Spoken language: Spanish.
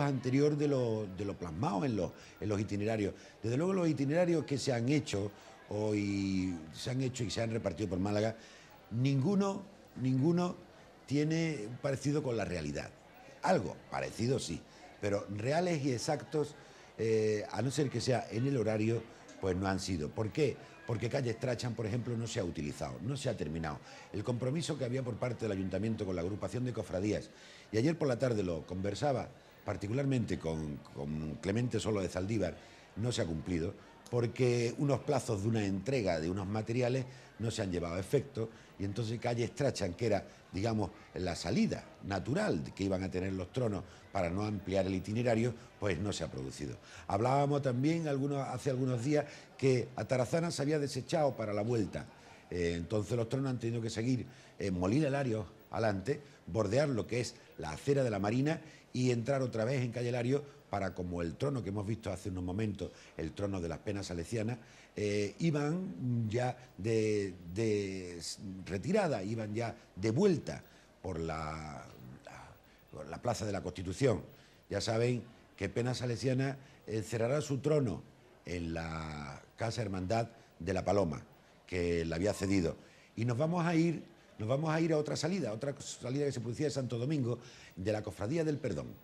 anterior de lo, de lo plasmado en los, itinerarios. Desde luego los itinerarios que se han hecho hoy, se han hecho y se han repartido por Málaga, ninguno, ninguno tiene parecido con la realidad. Algo parecido sí, pero reales y exactos, eh, a no ser que sea en el horario, pues no han sido. ¿Por qué? Porque Calle Estrachan por ejemplo, no se ha utilizado, no se ha terminado. El compromiso que había por parte del ayuntamiento con la agrupación de cofradías, y ayer por la tarde lo conversaba particularmente con, Clemente Solo de Zaldívar, no se ha cumplido porque unos plazos de una entrega de unos materiales no se han llevado a efecto y entonces Calle Strachan, que era, digamos, la salida natural que iban a tener los tronos para no ampliar el itinerario, pues no se ha producido. Hablábamos también hace algunos días que Atarazana se había desechado para la vuelta. Eh, entonces los tronos han tenido que seguir en Molina Larios, adelante, bordear lo que es la acera de la Marina y entrar otra vez en Calle Lario para, como el trono que hemos visto hace unos momentos, el trono de las penas salesianas, eh, iban ya de, retirada, iban ya de vuelta por la, Plaza de la Constitución. Ya saben que pena Salesiana eh, cerrará su trono en la Casa Hermandad de la Paloma, que la había cedido. Y nos vamos a ir nos vamos a ir a otra salida, otra salida que se producía en Santo Domingo, de la Cofradía del Perdón.